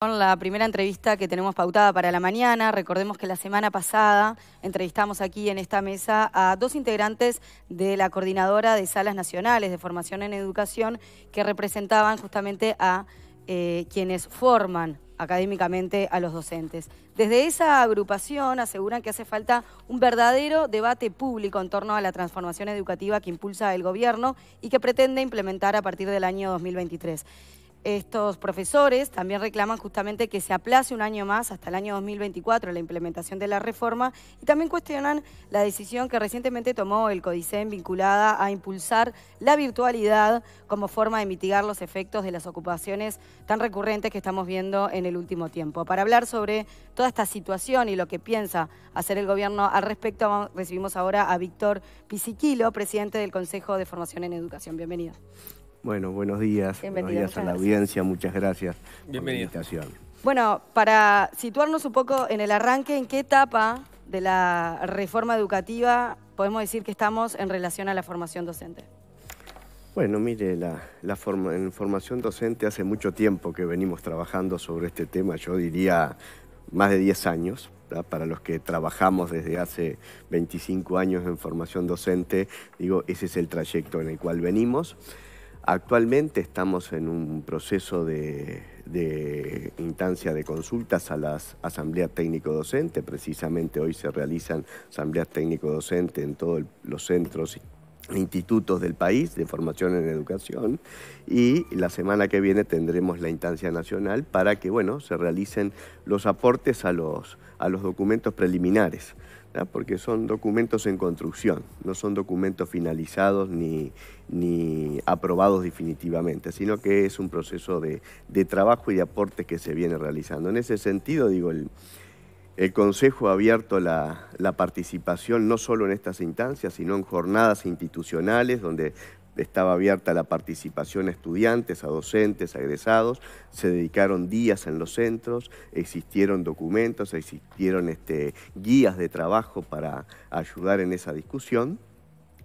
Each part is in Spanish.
Con la primera entrevista que tenemos pautada para la mañana, recordemos que la semana pasada entrevistamos aquí en esta mesa a dos integrantes de la coordinadora de salas nacionales de formación en educación que representaban justamente a eh, quienes forman académicamente a los docentes. Desde esa agrupación aseguran que hace falta un verdadero debate público en torno a la transformación educativa que impulsa el gobierno y que pretende implementar a partir del año 2023. Estos profesores también reclaman justamente que se aplace un año más, hasta el año 2024, la implementación de la reforma y también cuestionan la decisión que recientemente tomó el CODICEN vinculada a impulsar la virtualidad como forma de mitigar los efectos de las ocupaciones tan recurrentes que estamos viendo en el último tiempo. Para hablar sobre toda esta situación y lo que piensa hacer el gobierno al respecto, recibimos ahora a Víctor Pisiquilo, presidente del Consejo de Formación en Educación. Bienvenido. Bueno, buenos días. Bienvenidos a la audiencia, muchas gracias por la invitación. Bueno, para situarnos un poco en el arranque, ¿en qué etapa de la reforma educativa podemos decir que estamos en relación a la formación docente? Bueno, mire, la, en formación docente hace mucho tiempo que venimos trabajando sobre este tema, yo diría más de 10 años. Para los que trabajamos desde hace 25 años en formación docente, digo, ese es el trayecto en el cual venimos. Actualmente estamos en un proceso de, instancia de consultas a las asambleas técnico-docente. Precisamente hoy se realizan asambleas técnico-docente en todos los centros e institutos del país de formación en educación y la semana que viene tendremos la instancia nacional para que bueno se realicen los aportes a los documentos preliminares porque son documentos en construcción, no son documentos finalizados ni, ni aprobados definitivamente, sino que es un proceso de, trabajo y de aporte que se viene realizando. En ese sentido, digo, el, Consejo ha abierto la, la, participación no solo en estas instancias, sino en jornadas institucionales donde estaba abierta la participación a estudiantes, a docentes, a egresados, se dedicaron días en los centros, existieron documentos, existieron este, guías de trabajo para ayudar en esa discusión.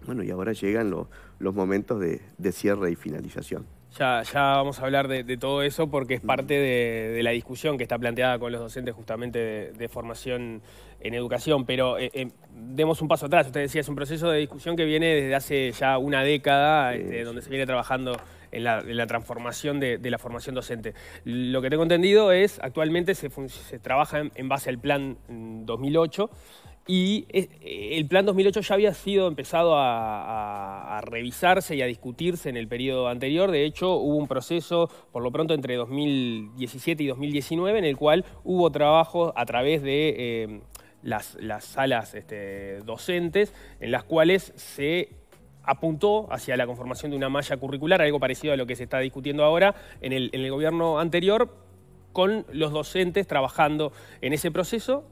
Bueno, y ahora llegan los momentos de cierre y finalización. Ya, vamos a hablar de, todo eso porque es parte de, la discusión que está planteada con los docentes justamente de, formación en educación. Pero eh, eh, demos un paso atrás. Usted decía, es un proceso de discusión que viene desde hace ya una década, este, donde se viene trabajando en la, transformación de, la formación docente. Lo que tengo entendido es, actualmente se, trabaja en base al plan 2008 mm, y eh, eh, el Plan 2008 ya había sido empezado a, revisarse y a discutirse en el periodo anterior. De hecho, hubo un proceso, por lo pronto, entre 2017 y 2019, en el cual hubo trabajo a través de eh, las, salas este, docentes, en las cuales se apuntó hacia la conformación de una malla curricular, algo parecido a lo que se está discutiendo ahora en el gobierno anterior, con los docentes trabajando en ese proceso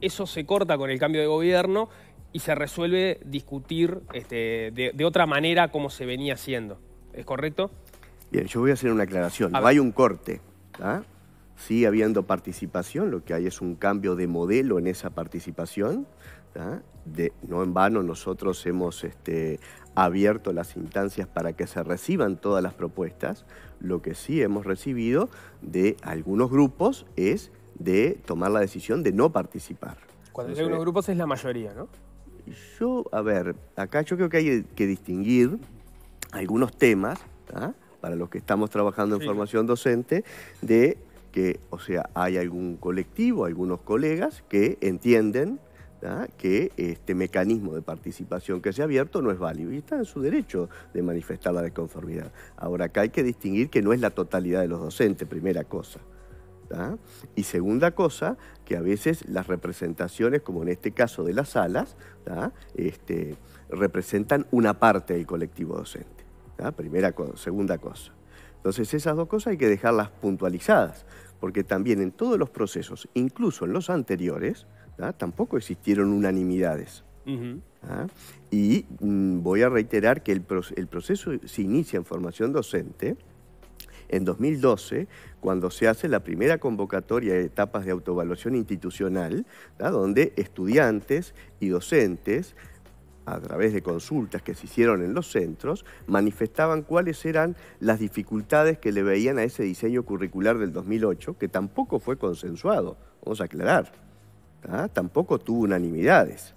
eso se corta con el cambio de gobierno y se resuelve discutir este, de, otra manera como se venía haciendo. ¿Es correcto? Bien, yo voy a hacer una aclaración. no hay un corte. ¿ah? Sigue habiendo participación, lo que hay es un cambio de modelo en esa participación. ¿ah? no en vano nosotros hemos este, abierto las instancias para que se reciban todas las propuestas. Lo que sí hemos recibido de algunos grupos es de tomar la decisión de no participar. Cuando hay unos eh, grupos es la mayoría, ¿no? Yo, a ver, acá yo creo que hay que distinguir algunos temas, ¿ah? para los que estamos trabajando en formación docente, de que, o sea, hay algún colectivo, algunos colegas que entienden ¿ah? que este mecanismo de participación que se ha abierto no es válido y está en su derecho de manifestar la desconformidad. Ahora, acá hay que distinguir que no es la totalidad de los docentes, primera cosa. Y segunda cosa, que a veces las representaciones, como en este caso de las salas, este, representan una parte del colectivo docente. Primera cosa, segunda cosa. Entonces esas dos cosas hay que dejarlas puntualizadas, porque también en todos los procesos, incluso en los anteriores, tampoco existieron unanimidades. Y mm, voy a reiterar que el, proceso se inicia en formación docente en 2012, cuando se hace la primera convocatoria de etapas de autoevaluación institucional, donde estudiantes y docentes a través de consultas que se hicieron en los centros, manifestaban cuáles eran las dificultades que le veían a ese diseño curricular del 2008, que tampoco fue consensuado, vamos a aclarar, tampoco tuvo unanimidades.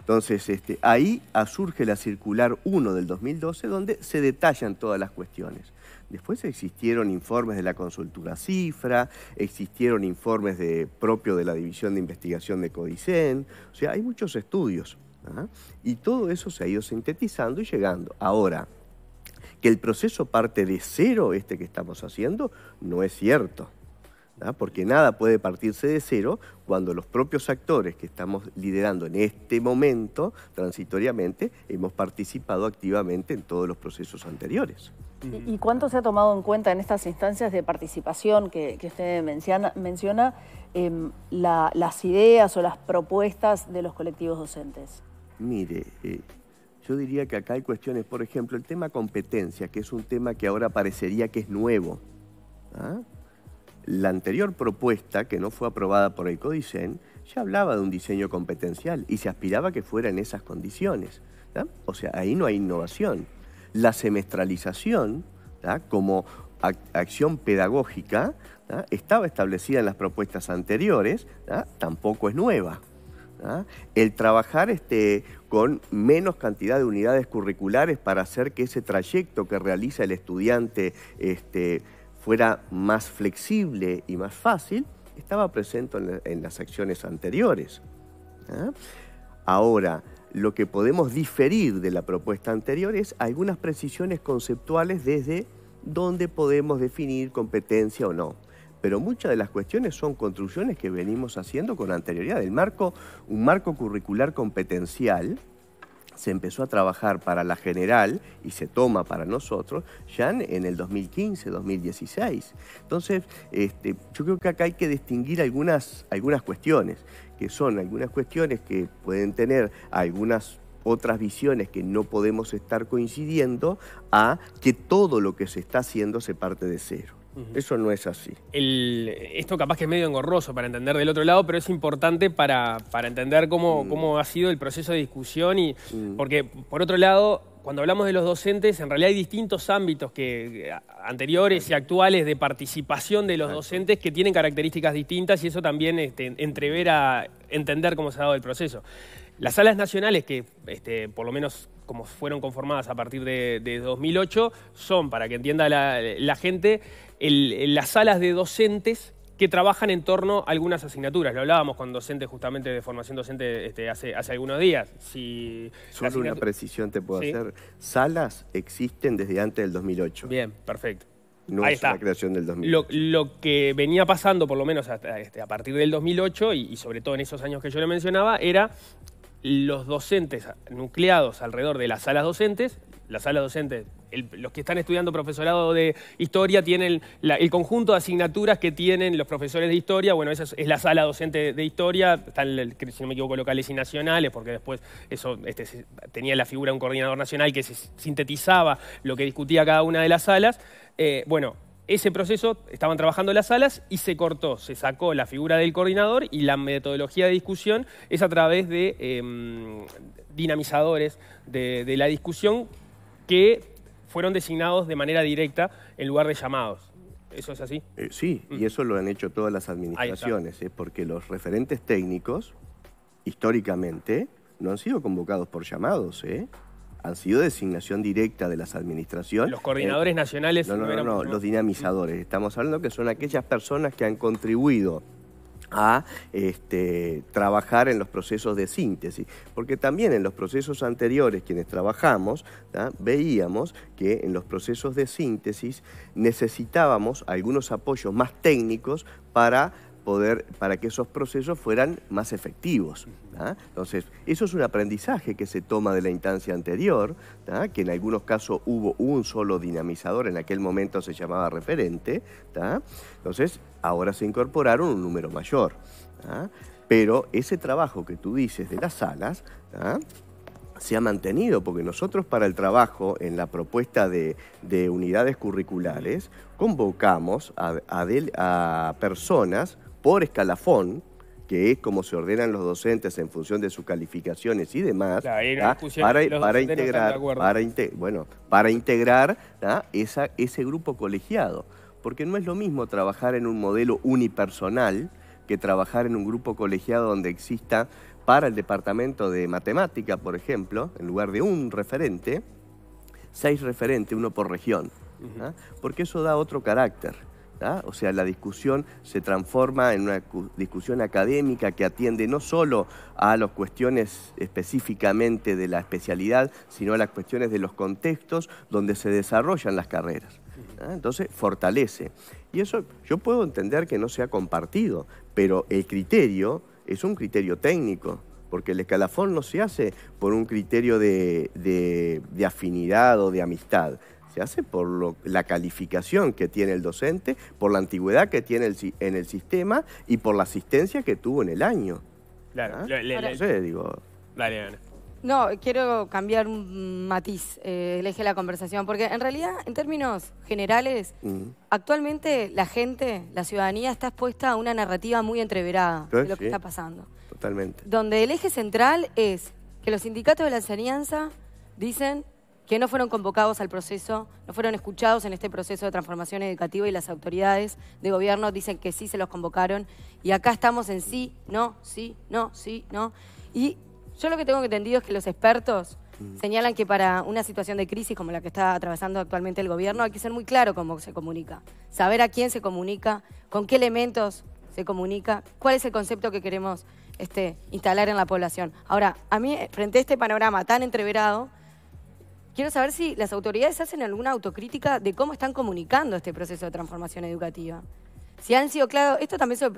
Entonces, este, ahí surge la circular 1 del 2012, donde se detallan todas las cuestiones. Después existieron informes de la consultura cifra, existieron informes de, propio de la División de Investigación de Codicen, o sea, hay muchos estudios. ¿ah? Y todo eso se ha ido sintetizando y llegando. Ahora, que el proceso parte de cero, este que estamos haciendo, no es cierto. ¿ah? porque nada puede partirse de cero cuando los propios actores que estamos liderando en este momento, transitoriamente, hemos participado activamente en todos los procesos anteriores. ¿Y, cuánto se ha tomado en cuenta en estas instancias de participación que, usted menciona, em, las ideas o las propuestas de los colectivos docentes? Mire, eh, yo diría que acá hay cuestiones, por ejemplo, el tema competencia, que es un tema que ahora parecería que es nuevo. ¿ah? La anterior propuesta, que no fue aprobada por el Codicen, ya hablaba de un diseño competencial y se aspiraba que fuera en esas condiciones. O sea, ahí no hay innovación la semestralización como acción pedagógica estaba establecida en las propuestas anteriores, tampoco es nueva. El trabajar este, con menos cantidad de unidades curriculares para hacer que ese trayecto que realiza el estudiante este, fuera más flexible y más fácil, estaba presente en, en las acciones anteriores. Ahora, lo que podemos diferir de la propuesta anterior es algunas precisiones conceptuales desde dónde podemos definir competencia o no. Pero muchas de las cuestiones son construcciones que venimos haciendo con anterioridad. El marco, un marco curricular competencial, se empezó a trabajar para la general y se toma para nosotros ya en el 2015, 2016. Entonces, este, yo creo que acá hay que distinguir algunas, algunas cuestiones, que son algunas cuestiones que pueden tener algunas otras visiones que no podemos estar coincidiendo, a que todo lo que se está haciendo se parte de cero. Eso no es así. esto capaz que es medio engorroso para entender del otro lado, pero es importante para, para entender cómo, mm. cómo ha sido el proceso de discusión y mm. porque, por otro lado, cuando hablamos de los docentes, en realidad hay distintos ámbitos anteriores y actuales de participación de los docentes que tienen características distintas y eso también este, entrever a entender cómo se ha dado el proceso. Las salas nacionales, que este, por lo menos como fueron conformadas a partir de, 2008, son, para que entienda la, gente, las salas de docentes que trabajan en torno a algunas asignaturas. Lo hablábamos con docentes justamente de formación docente este, hace, hace, algunos días. Si Solo una precisión te puedo hacer. Salas existen desde antes del 2008. Bien, perfecto. No es creación del 2008. Lo, que venía pasando, por lo menos este, a partir del 2008, y, y sobre todo en esos años que yo le mencionaba, era los docentes nucleados alrededor de las salas docentes, las salas docentes, los que están estudiando profesorado de historia tienen el conjunto de asignaturas que tienen los profesores de historia, bueno, esa es, la sala docente de, historia, están, si no me equivoco, locales y nacionales, porque después eso este, tenía la figura de un coordinador nacional que se sintetizaba lo que discutía cada una de las salas. Eh, bueno, ese proceso, estaban trabajando las salas y se cortó, se sacó la figura del coordinador y la metodología de discusión es a través de em, dinamizadores de, la discusión que fueron designados de manera directa en lugar de llamados. ¿Eso es así? Eh, sí, y mm. eso lo han hecho todas las administraciones, eh, porque los referentes técnicos, históricamente, no han sido convocados por llamados. Eh han sido designación directa de las administraciones. Los coordinadores eh, nacionales. No, no, no, los dinamizadores. Estamos hablando que son aquellas personas que han contribuido a este, trabajar en los procesos de síntesis, porque también en los procesos anteriores quienes trabajamos veíamos que en los procesos de síntesis necesitábamos algunos apoyos más técnicos para poder, para que esos procesos fueran más efectivos. Entonces, eso es un aprendizaje que se toma de la instancia anterior, que en algunos casos hubo un solo dinamizador, en aquel momento se llamaba referente, entonces ahora se incorporaron un número mayor. Pero ese trabajo que tú dices de las salas, se ha mantenido, porque nosotros para el trabajo en la propuesta de, unidades curriculares convocamos a personas por escalafón, que es como se ordenan los docentes en función de sus calificaciones y demás, para, integrar, bueno, para integrar Esa, ese grupo colegiado. Porque no es lo mismo trabajar en un modelo unipersonal que trabajar en un grupo colegiado donde exista para el departamento de matemática, por ejemplo, en lugar de un referente, seis referentes, uno por región. Porque eso da otro carácter. O sea, la discusión se transforma en una discusión académica que atiende no solo a las cuestiones específicamente de la especialidad, sino a las cuestiones de los contextos donde se desarrollan las carreras. Entonces, fortalece. Y eso yo puedo entender que no sea compartido, pero el criterio es un criterio técnico porque el escalafón no se hace por un criterio de, afinidad o de amistad, se hace por lo, la calificación que tiene el docente, por la antigüedad que tiene en el sistema y por la asistencia que tuvo en el año. Claro, ¿Ah? no digo... Dale, No, quiero cambiar un matiz, eh, el eje de la conversación, porque en realidad, en términos generales, mm. actualmente la gente, la ciudadanía está expuesta a una narrativa muy entreverada de pues lo que está pasando. Totalmente. Donde el eje central es que los sindicatos de la enseñanza dicen que no fueron convocados al proceso, no fueron escuchados en este proceso de transformación educativa y las autoridades de gobierno dicen que sí se los convocaron y acá estamos en sí, no, sí, no, sí, no. Y yo lo que tengo entendido es que los expertos mm. señalan que para una situación de crisis como la que está atravesando actualmente el gobierno hay que ser muy claro cómo se comunica, saber a quién se comunica, con qué elementos se comunica, cuál es el concepto que queremos este, instalar en la población. Ahora, a mí, frente a este panorama tan entreverado, Quiero saber si las autoridades hacen alguna autocrítica de cómo están comunicando este proceso de transformación educativa. Si han sido claros, esto también se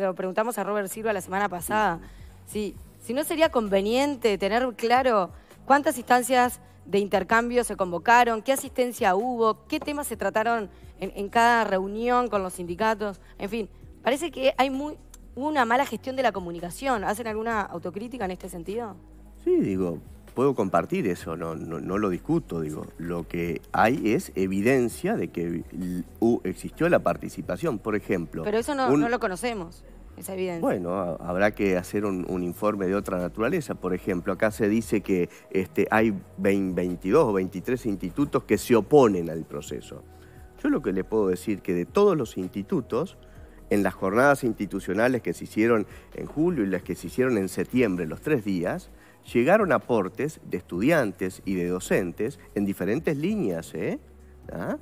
lo, preguntamos a Robert Silva la semana pasada, si, si no sería conveniente tener claro cuántas instancias de intercambio se convocaron, qué asistencia hubo, qué temas se trataron en, en cada reunión con los sindicatos, en fin, parece que hay muy, una mala gestión de la comunicación. ¿Hacen alguna autocrítica en este sentido? Sí, digo, puedo compartir eso, no, no, lo discuto, digo. Lo que hay es evidencia de que existió la participación, por ejemplo. Pero eso no, lo conocemos. esa evidencia. Bueno, habrá que hacer un, informe de otra naturaleza. Por ejemplo, acá se dice que este, hay 22 o 23 institutos que se oponen al proceso. Yo lo que le puedo decir que de todos los institutos, en las jornadas institucionales que se hicieron en julio y las que se hicieron en septiembre, los tres días, llegaron aportes de estudiantes y de docentes en diferentes líneas, ¿eh? ¿Ah?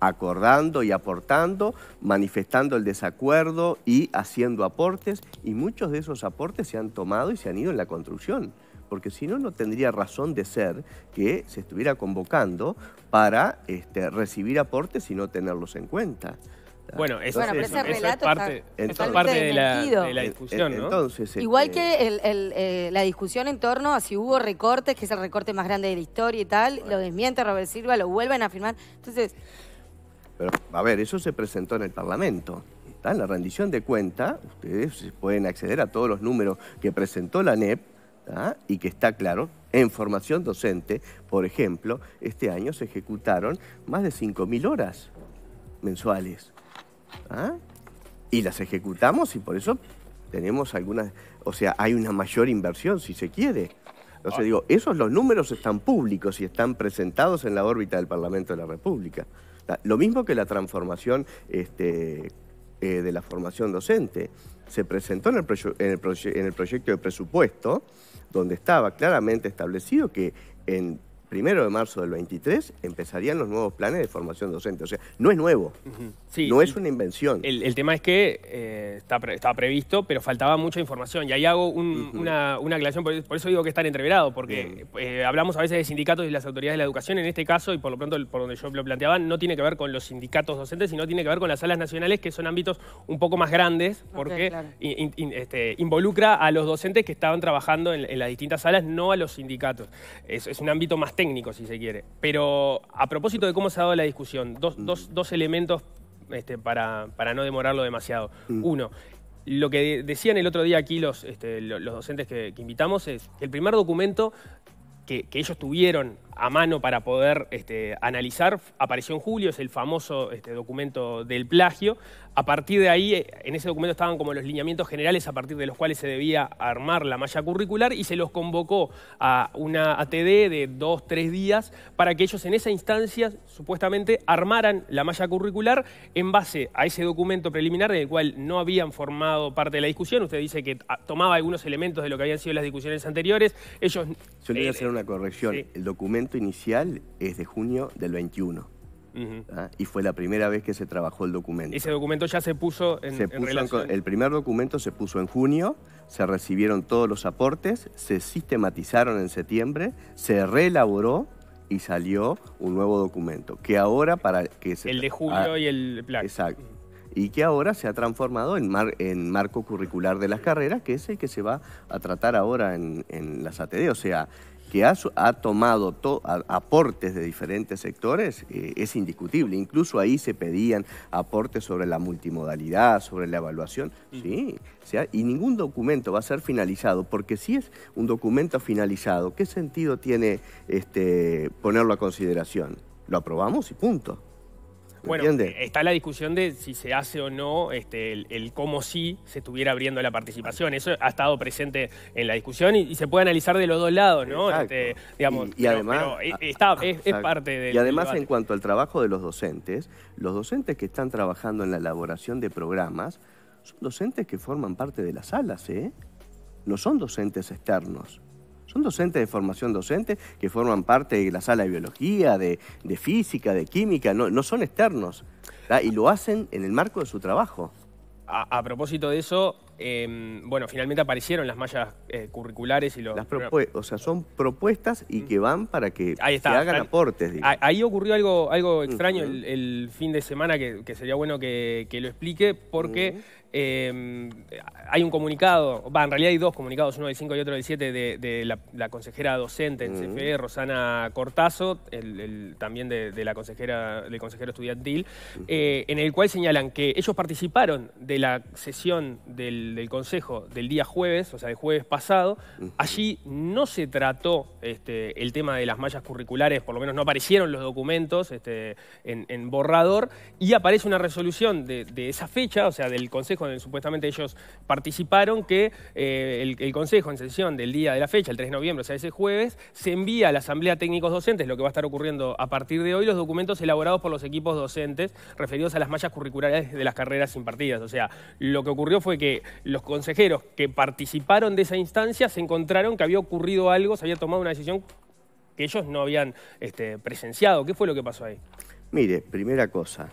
acordando y aportando, manifestando el desacuerdo y haciendo aportes, y muchos de esos aportes se han tomado y se han ido en la construcción, porque si no, no tendría razón de ser que se estuviera convocando para este, recibir aportes y no tenerlos en cuenta. Bueno, ese relato eso es parte, de, la, discusión, ¿no? Este, Igual que eh, la discusión en torno a si hubo recortes, que es el recorte más grande de la historia y tal, lo desmiente Robert Silva, lo vuelven a afirmar. Entonces... Pero, a ver, eso se presentó en el Parlamento. Está en la rendición de cuenta, ustedes pueden acceder a todos los números que presentó la NEP, ¿ah? y que está claro, en formación docente, por ejemplo, este año se ejecutaron más de 5.000 horas mensuales. ¿Ah? Y las ejecutamos y por eso tenemos algunas, o sea, hay una mayor inversión si se quiere. Entonces ah. digo, esos los números están públicos y están presentados en la órbita del Parlamento de la República. Lo mismo que la transformación este, eh, de la formación docente. Se presentó en, el en el proyecto de presupuesto, donde estaba claramente establecido que en primero de marzo del 23 empezarían los nuevos planes de formación docente. O sea, no es nuevo, no es una invención. El, tema es que eh, está estaba previsto, pero faltaba mucha información. Y ahí hago una, aclaración, por, eso digo que están entreverado, porque eh, hablamos a veces de sindicatos y las autoridades de la educación. En este caso, y por lo pronto por donde yo lo planteaba, no tiene que ver con los sindicatos docentes, sino tiene que ver con las salas nacionales, que son ámbitos un poco más grandes, porque este, involucra a los docentes que estaban trabajando en, las distintas salas, no a los sindicatos. es un ámbito más técnico, si se quiere. Pero a propósito de cómo se ha dado la discusión, dos, elementos este, para, para, no demorarlo demasiado. Mm. Uno, lo que decían el otro día aquí los, este, docentes que, invitamos es que el primer documento que, ellos tuvieron a mano para poder este, analizar apareció en julio, es el famoso documento del plagio. A partir de ahí, en ese documento estaban como los lineamientos generales a partir de los cuales se debía armar la malla curricular y se los convocó a una ATD de dos, tres días para que ellos en esa instancia supuestamente armaran la malla curricular en base a ese documento preliminar del cual no habían formado parte de la discusión. Usted dice que tomaba algunos elementos de lo que habían sido las discusiones anteriores. Ellos, Yo eh, hacer una corrección. El documento inicial es de junio del 21. ¿ah? Y fue la primera vez que se trabajó el documento. ¿Ese documento ya se puso en, relación? el primer documento se puso en junio, se recibieron todos los aportes, se sistematizaron en septiembre, se reelaboró y salió un nuevo documento, que ahora para que se, El de julio ah, y el plan. Exacto. Y que ahora se ha transformado en, marco curricular de las carreras, que es el que se va a tratar ahora en, en las ATD. O sea, que ha, tomado aportes de diferentes sectores eh, es indiscutible. Incluso ahí se pedían aportes sobre la multimodalidad, sobre la evaluación. Mm. Sí, o sea, y ningún documento va a ser finalizado, porque si es un documento finalizado, ¿qué sentido tiene este, ponerlo a consideración? Lo aprobamos y punto. Bueno, está la discusión de si se hace o no este, el, cómo sí se estuviera abriendo la participación. Eso ha estado presente en la discusión y, se puede analizar de los dos lados, ¿no? Este, digamos, y, además, eh, ah, es, parte del. Y además, en cuanto al trabajo de los docentes, los docentes que están trabajando en la elaboración de programas son docentes que forman parte de las salas, ¿eh? No son docentes externos. Son docentes de formación docente que forman parte de la sala de biología, de, física, de química, no, son externos. Y lo hacen en el marco de su trabajo. A, propósito de eso, em, bueno, finalmente aparecieron las mallas eh, curriculares y los... o sea, son propuestas y mm. que van para que hagan aportes. Ahí ocurrió algo, algo extraño el, fin de semana que, sería bueno que, lo explique porque... Mm. Em, hay un comunicado, en realidad hay dos comunicados, uno del 5 y otro del 7, de, la, consejera docente en CFE, Rosana Cortazo, también de, la consejera, del consejero estudiantil, eh, en el cual señalan que ellos participaron de la sesión del, Consejo del día jueves, o sea, del jueves pasado. Allí no se trató este, el tema de las mallas curriculares, por lo menos no aparecieron los documentos este, en, borrador, y aparece una resolución de esa fecha, o sea, del Consejo supuestamente ellos participaron, que eh, el, Consejo, en sesión del día de la fecha, el 3 de noviembre, o sea, ese jueves, se envía a la Asamblea Técnicos Docentes, lo que va a estar ocurriendo a partir de hoy, los documentos elaborados por los equipos docentes referidos a las mallas curriculares de las carreras impartidas. O sea, lo que ocurrió fue que los consejeros que participaron de esa instancia se encontraron que había ocurrido algo, se había tomado una decisión que ellos no habían este, presenciado. ¿Qué fue lo que pasó ahí? Mire, primera cosa,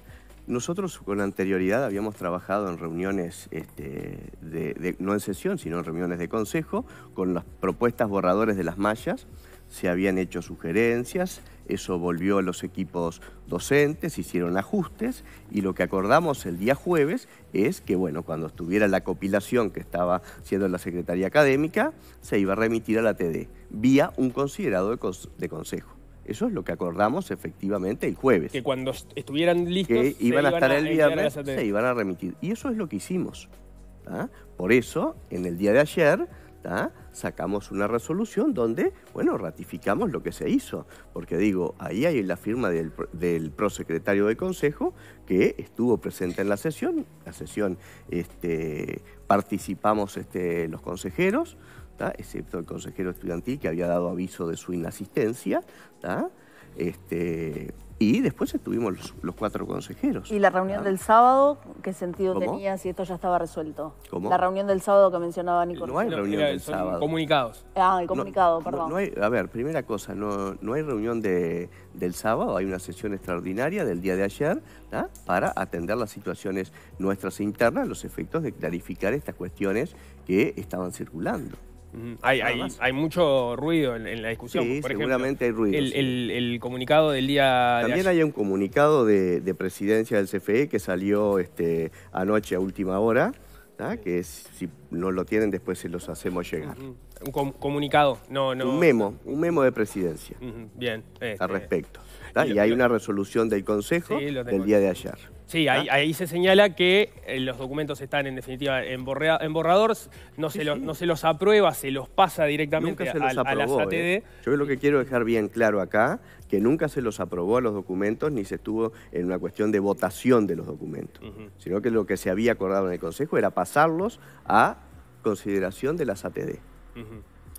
nosotros con anterioridad habíamos trabajado en reuniones, este, de, no en sesión, sino en reuniones de consejo, con las propuestas borradores de las mallas, se habían hecho sugerencias, eso volvió a los equipos docentes, hicieron ajustes y lo que acordamos el día jueves es que, bueno, cuando estuviera la compilación que estaba haciendo la Secretaría Académica, se iba a remitir a la TD vía un considerado de consejo. Eso es lo que acordamos efectivamente el jueves. Que cuando estuvieran listos, que iban a estar el viernes, se iban a remitir. Y eso es lo que hicimos. Por eso, en el día de ayer, sacamos una resolución donde, bueno, ratificamos lo que se hizo. Porque digo, ahí hay la firma del, prosecretario de Consejo que estuvo presente en la sesión. La sesión este, participamos este, los consejeros excepto el consejero estudiantil que había dado aviso de su inasistencia. Este, y después estuvimos los, cuatro consejeros. ¿Y la reunión ¿Ah? del sábado? ¿Qué sentido tenía si esto ya estaba resuelto? ¿Cómo? La reunión del sábado que mencionaba Nicolás. No hay reunión del sábado. Comunicados. Ah, el comunicado, perdón. a ver, primera cosa, no, hay reunión del sábado, hay una sesión extraordinaria del día de ayer para atender las situaciones nuestras internas, los efectos de clarificar estas cuestiones que estaban circulando. Hay, hay, mucho ruido en, la discusión. Sí, seguramente hay ruido. El, comunicado del día. También hay un comunicado de, presidencia del CFE que salió este, anoche a última hora, que si no lo tienen después se los hacemos llegar. Un comunicado, no, no. Un memo, un memo de presidencia. Bien. Al este. respecto. Y hay una resolución del Consejo del día de ayer. Sí, ahí, se señala que eh, los documentos están en definitiva en, borrador, no, se los, no se los aprueba, se los pasa directamente a, las ATD. Eh. Yo lo que quiero dejar bien claro acá, que nunca se los aprobó a los documentos ni se estuvo en una cuestión de votación de los documentos, sino que lo que se había acordado en el Consejo era pasarlos a consideración de las ATD.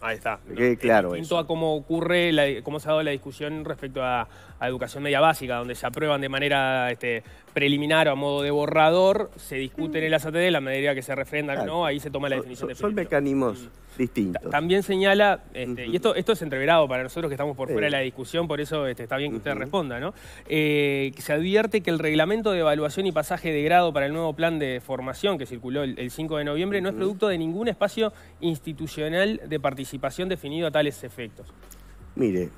Ahí está. Que claro. Es a cómo ocurre, cómo se ha dado la discusión respecto a, educación media básica, donde se aprueban de manera este, preliminar o a modo de borrador, se discuten en el SATD, la medida que se refrendan, ¿no? Ahí se toma la definición Son mecanismos mm. distintos. también señala, este, y esto, esto es entreverado para nosotros que estamos por fuera de la discusión, por eso este, está bien que usted responda, ¿no? Eh, se advierte que el reglamento de evaluación y pasaje de grado para el nuevo plan de formación que circuló el, 5 de noviembre no es producto de ningún espacio institucional de participación participación definido a tales efectos? Mire,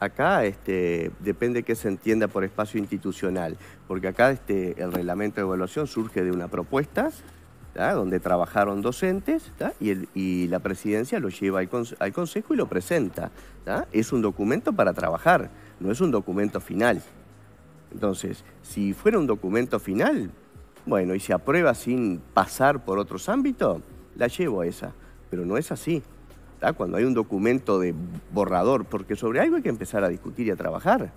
acá este, depende que se entienda por espacio institucional, porque acá este, el reglamento de evaluación surge de una propuesta donde trabajaron docentes y, y, la presidencia lo lleva al, consejo y lo presenta. Es un documento para trabajar, no es un documento final. Entonces, si fuera un documento final, bueno, y se aprueba sin pasar por otros ámbitos, la llevo a esa, pero no es así cuando hay un documento de borrador, porque sobre algo hay que empezar a discutir y a trabajar.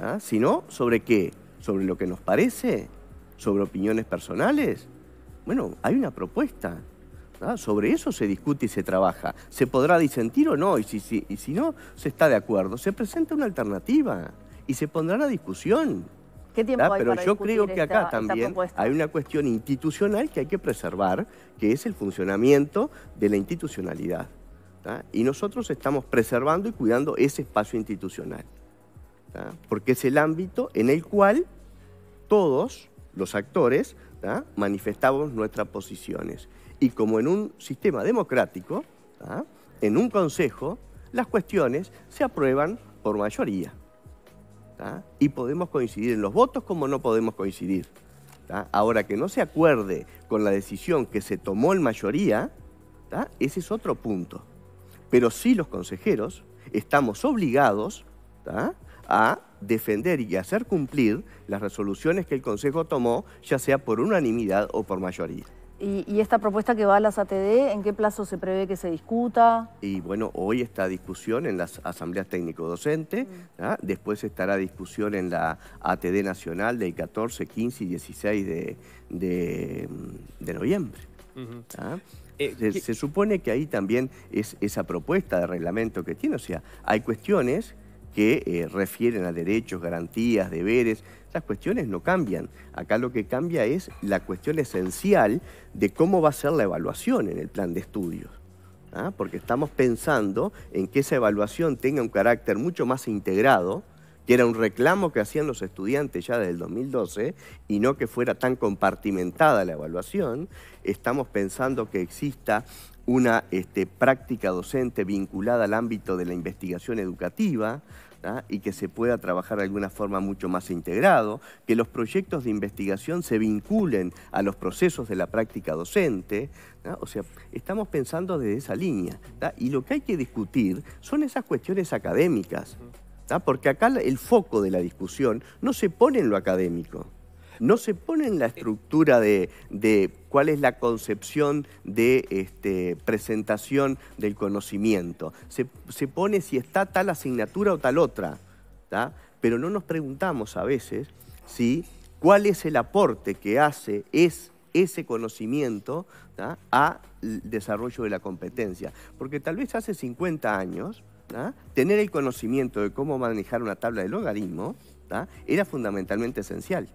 ¿ah? Si no, ¿sobre qué? ¿Sobre lo que nos parece? ¿Sobre opiniones personales? Bueno, hay una propuesta. ¿ah? Sobre eso se discute y se trabaja. Se podrá disentir o no, y si, si, y si no se está de acuerdo, se presenta una alternativa y se pondrá la discusión. ¿Qué tiempo ¿Ah? hay Pero yo creo que acá también hay una cuestión institucional que hay que preservar, que es el funcionamiento de la institucionalidad. Y nosotros estamos preservando y cuidando ese espacio institucional, porque es el ámbito en el cual todos los actores manifestamos nuestras posiciones. Y como en un sistema democrático, en un consejo, las cuestiones se aprueban por mayoría. Y podemos coincidir en los votos como no podemos coincidir. Ahora que no se acuerde con la decisión que se tomó en mayoría, ese es otro punto pero sí los consejeros estamos obligados a defender y hacer cumplir las resoluciones que el Consejo tomó, ya sea por unanimidad o por mayoría. ¿Y, esta propuesta que va a las ATD, en qué plazo se prevé que se discuta? Y bueno, hoy está discusión en las asambleas técnico-docente, mm. después estará discusión en la ATD nacional del 14, 15 y 16 de, noviembre. Eh, se, supone que ahí también es esa propuesta de reglamento que tiene, o sea, hay cuestiones que eh, refieren a derechos, garantías, deberes, esas cuestiones no cambian. Acá lo que cambia es la cuestión esencial de cómo va a ser la evaluación en el plan de estudios. ¿ah? Porque estamos pensando en que esa evaluación tenga un carácter mucho más integrado, que era un reclamo que hacían los estudiantes ya desde el 2012 y no que fuera tan compartimentada la evaluación, estamos pensando que exista una este, práctica docente vinculada al ámbito de la investigación educativa, ¿ah? y que se pueda trabajar de alguna forma mucho más integrado, que los proyectos de investigación se vinculen a los procesos de la práctica docente. ¿ah? O sea, estamos pensando desde esa línea. Y lo que hay que discutir son esas cuestiones académicas porque acá el foco de la discusión no se pone en lo académico, no se pone en la estructura de, cuál es la concepción de este, presentación del conocimiento, se, pone si está tal asignatura o tal otra, pero no nos preguntamos a veces si cuál es el aporte que hace ese conocimiento al desarrollo de la competencia. Porque tal vez hace 50 años, tener el conocimiento de cómo manejar una tabla de logaritmo era fundamentalmente esencial.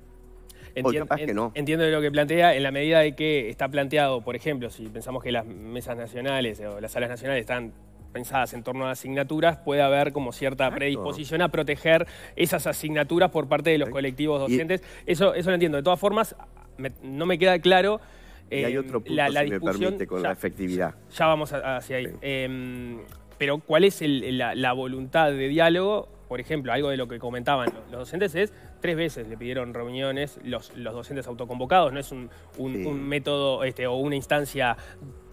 Entiendo, no. entiendo lo que plantea en la medida de que está planteado, por ejemplo, si pensamos que las mesas nacionales o las salas nacionales están pensadas en torno a asignaturas, puede haber como cierta predisposición a proteger esas asignaturas por parte de los colectivos docentes. eso, eso lo entiendo. De todas formas, no me queda claro y hay eh, otro punto, la, con la efectividad. Ya vamos hacia ahí. Em, pero ¿cuál es la, voluntad de diálogo? Por ejemplo, algo de lo que comentaban los, docentes es, tres veces le pidieron reuniones los, docentes autoconvocados, no es un, método este, o una instancia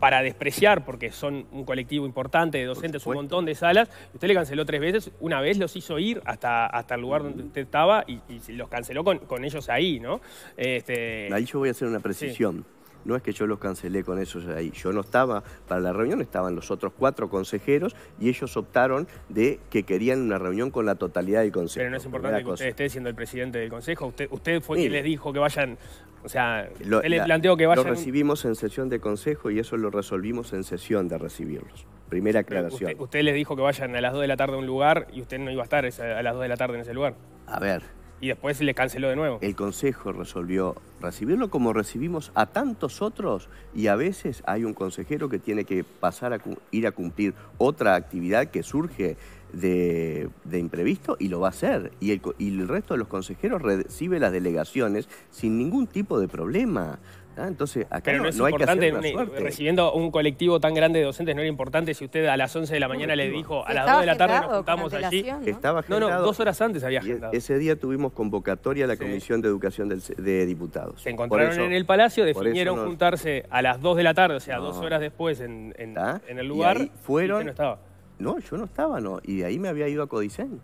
para despreciar, porque son un colectivo importante de docentes, un montón de salas. Usted le canceló tres veces, una vez los hizo ir hasta, hasta el lugar donde usted estaba y, los canceló con, ellos ahí, ¿no? Este, ahí yo voy a hacer una precisión. No es que yo los cancelé con esos ahí. Yo no estaba para la reunión, estaban los otros cuatro consejeros y ellos optaron de que querían una reunión con la totalidad del consejo. Pero no es importante que usted esté siendo el presidente del consejo. Usted, usted fue quien les dijo que vayan o sea, lo, él planteó que vayan... Lo recibimos en sesión de consejo y eso lo resolvimos en sesión de recibirlos. Primera aclaración. Usted, usted, les dijo que vayan a las 2 de la tarde a un lugar y usted no iba a estar a las 2 de la tarde en ese lugar. A ver, y después le canceló de nuevo. El Consejo resolvió recibirlo como recibimos a tantos otros y a veces hay un consejero que tiene que pasar a ir a cumplir otra actividad que surge de, imprevisto y lo va a hacer. Y el, y el resto de los consejeros recibe las delegaciones sin ningún tipo de problema entonces acá Pero no, es importante, hay que Recibiendo un colectivo tan grande de docentes no era importante si usted a las 11 de la mañana le dijo a las 2 de la tarde nos juntamos allí. Estaba Estaba no, no, dos horas antes había agendado. ese día tuvimos convocatoria a la Comisión de Educación de Diputados. Se encontraron en el Palacio, definieron juntarse a las 2 de la tarde, o sea, dos horas después en, ¿Ah? el lugar. Y fueron... no estaba. No, yo no estaba, no. Y de ahí me había ido a Codicen.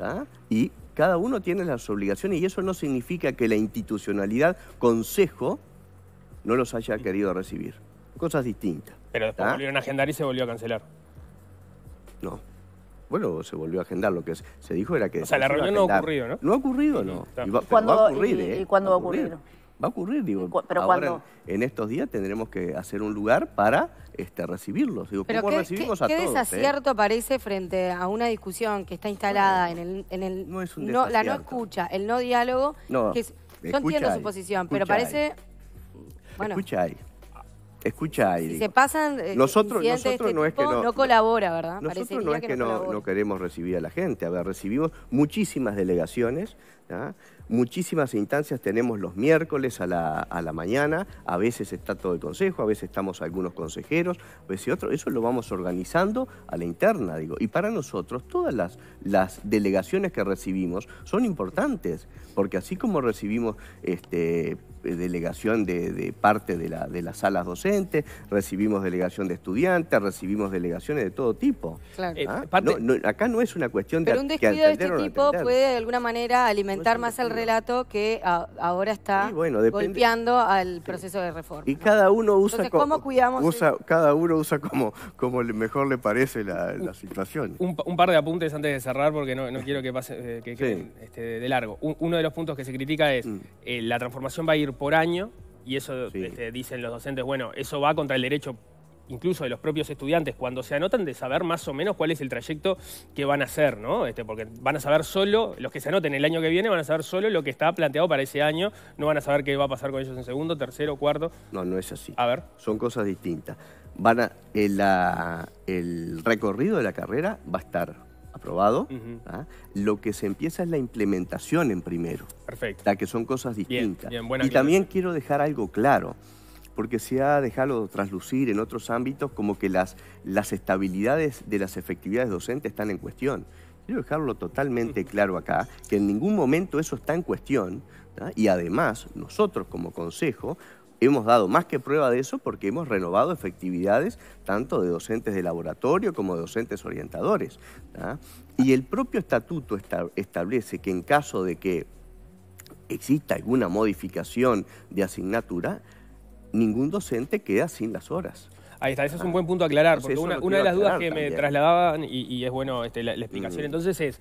¿ah? Y cada uno tiene las obligaciones y eso no significa que la institucionalidad, consejo, no los haya querido recibir. Cosas distintas. Pero después ¿Ah? volvieron a agendar y se volvió a cancelar. No. Bueno, se volvió a agendar. Lo que se dijo era que... O sea, la reunión no ha ocurrido, ¿no? No ha ocurrido, no. Y va, ¿Cuándo, va a ocurrir, y, ¿eh? ¿Y cuándo va a ocurrir? Va a ocurrir, digo. ¿Pero ahora, En, estos días tendremos que hacer un lugar para este, recibirlos. ¿Pero qué, recibimos qué, qué desacierto eh? parece frente a una discusión que está instalada en el... En el no es un La no escucha, el no diálogo... No, que yo entiendo su posición, pero parece... Bueno. Escucha ahí. Escucha ahí. se pasan. Eh, Los otros, nosotros, este no es que no. colabora, ¿verdad? Nosotros no es que, no, queremos recibir a la gente. A ver, recibimos muchísimas delegaciones. Muchísimas instancias tenemos los miércoles a la, a la, mañana, a veces está todo el consejo, a veces estamos algunos consejeros, a veces otro, eso lo vamos organizando a la interna, digo. Y para nosotros todas las, las delegaciones que recibimos son importantes, porque así como recibimos este, delegación de, de parte de, la, de, las salas docentes, recibimos delegación de estudiantes, recibimos delegaciones de todo tipo. Claro. ¿Ah? Eh, acá no es una cuestión de... Pero un descuido de este tipo puede de alguna manera alimentar más al relato que ahora está golpeando al proceso de reforma. Y cada uno usa, cada uno usa como, como mejor le parece la, situación. Un, par de apuntes antes de cerrar porque no, no quiero que pase eh, este, de largo. uno de los puntos que se critica es mm. eh, la transformación va a ir por año y eso este, dicen los docentes, bueno, eso va contra el derecho incluso de los propios estudiantes cuando se anotan, de saber más o menos cuál es el trayecto que van a hacer, ¿no? Este, porque van a saber solo, los que se anoten el año que viene van a saber solo lo que está planteado para ese año, no van a saber qué va a pasar con ellos en segundo, tercero, cuarto. No, no es así. A ver. Son cosas distintas. Van a, eh, el, recorrido de la carrera va a estar aprobado. ¿ah? Lo que se empieza es la implementación en primero. Perfecto. La que son cosas distintas. y también quiero dejar algo claro porque se ha dejado traslucir en otros ámbitos como que las, las estabilidades de las efectividades docentes están en cuestión. Quiero dejarlo totalmente mm. claro acá, que en ningún momento eso está en cuestión, y además nosotros como consejo hemos dado más que prueba de eso porque hemos renovado efectividades tanto de docentes de laboratorio como de docentes orientadores. Y el propio estatuto establece que en caso de que exista alguna modificación de asignatura, ningún docente queda sin las horas. Ahí está, ese es un buen punto a aclarar, pues porque una, de las dudas que me trasladaban, y, y es bueno este, la, explicación mm. entonces, es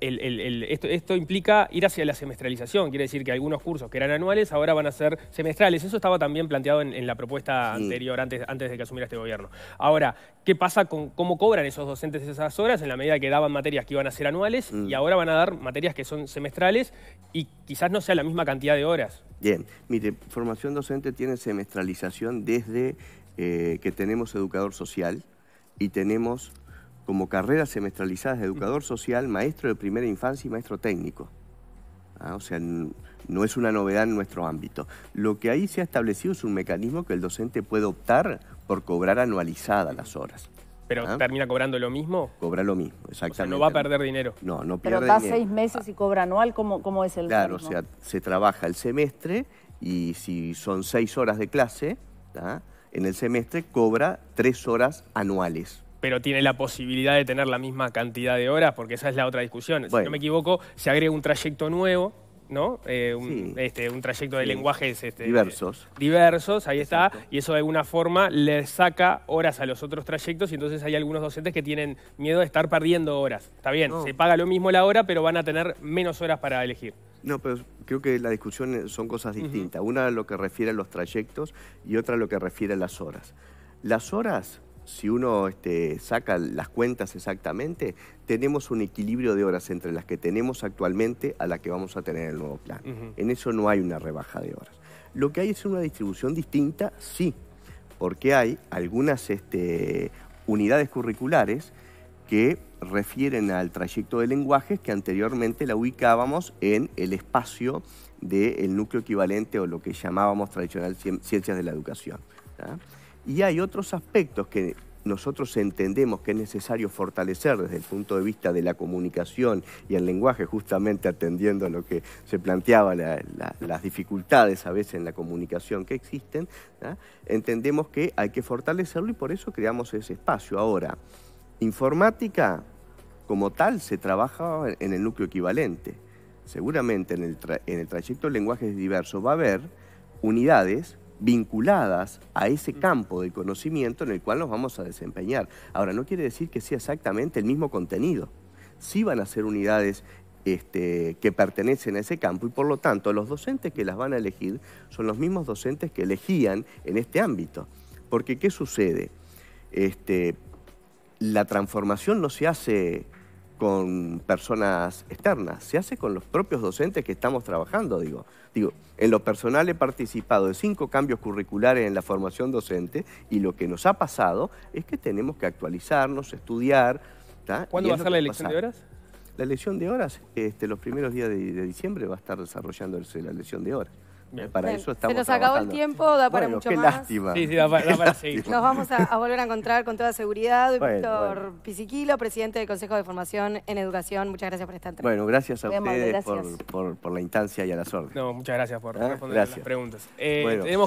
esto, implica ir hacia la semestralización, quiere decir que algunos cursos que eran anuales ahora van a ser semestrales. Eso estaba también planteado en, la propuesta anterior, antes, antes de que asumiera este gobierno. Ahora, ¿qué pasa con cómo cobran esos docentes esas horas en la medida que daban materias que iban a ser anuales mm. y ahora van a dar materias que son semestrales y quizás no sea la misma cantidad de horas? Bien, mire, formación docente tiene semestralización desde eh, que tenemos educador social y tenemos como carreras semestralizadas de educador social, maestro de primera infancia y maestro técnico. Ah, o sea, no es una novedad en nuestro ámbito. Lo que ahí se ha establecido es un mecanismo que el docente puede optar por cobrar anualizada las horas. ¿Pero ¿Ah? termina cobrando lo mismo? Cobra lo mismo, exactamente. no va a perder dinero. No, no pierde Pero da seis meses y cobra anual, ¿cómo, es el Claro, o sea, se trabaja el semestre y si son seis horas de clase, en el semestre cobra tres horas anuales pero tiene la posibilidad de tener la misma cantidad de horas, porque esa es la otra discusión. Si no me equivoco, se agrega un trayecto nuevo, ¿no? Eh, un, este, un, trayecto de lenguajes este, diversos. diversos, ahí está, y eso de alguna forma le saca horas a los otros trayectos y entonces hay algunos docentes que tienen miedo de estar perdiendo horas. Está bien, se paga lo mismo la hora, pero van a tener menos horas para elegir. No, pero creo que la discusión son cosas distintas. Una lo que refiere a los trayectos y otra lo que refiere a las horas. Las horas si uno este, saca las cuentas exactamente, tenemos un equilibrio de horas entre las que tenemos actualmente a las que vamos a tener en el nuevo plan. En eso no hay una rebaja de horas. Lo que hay es una distribución distinta, sí, porque hay algunas este, unidades curriculares que refieren al trayecto de lenguajes que anteriormente la ubicábamos en el espacio del núcleo equivalente o lo que llamábamos tradicional ciencias de la educación. Y hay otros aspectos que nosotros entendemos que es necesario fortalecer desde el punto de vista de la comunicación y el lenguaje, justamente atendiendo a lo que se planteaba, las dificultades a veces en la comunicación que existen, ¿ah? entendemos que hay que fortalecerlo y por eso creamos ese espacio. Ahora, informática como tal se trabaja en el núcleo equivalente. Seguramente en el, en el trayecto de lenguajes diversos va a haber unidades vinculadas a ese mm. campo de conocimiento en el cual nos vamos a desempeñar. Ahora, no quiere decir que sea exactamente el mismo contenido. Sí van a ser unidades este, que pertenecen a ese campo y por lo tanto los docentes que las van a elegir son los mismos docentes que elegían en este ámbito. Porque ¿qué sucede? Este, la transformación no se hace con personas externas, se hace con los propios docentes que estamos trabajando, digo. Digo, en lo personal he participado de cinco cambios curriculares en la formación docente y lo que nos ha pasado es que tenemos que actualizarnos, estudiar. ¿Cuándo va a ser la elección de horas? La elección de horas, este, los primeros días de, de diciembre va a estar desarrollándose la elección de horas. Para eso estamos Se nos acabó el tiempo, da para bueno, mucho qué más. Lástima. Sí, sí, da para, seguir. Nos vamos a, volver a encontrar con toda seguridad. Bueno, Víctor Pisiquilo, presidente del Consejo de Formación en Educación, muchas gracias por estar. aquí. Bueno, gracias a ustedes Por, la instancia y a las órdenes. No, muchas gracias por ¿Eh? responder las preguntas. Eh,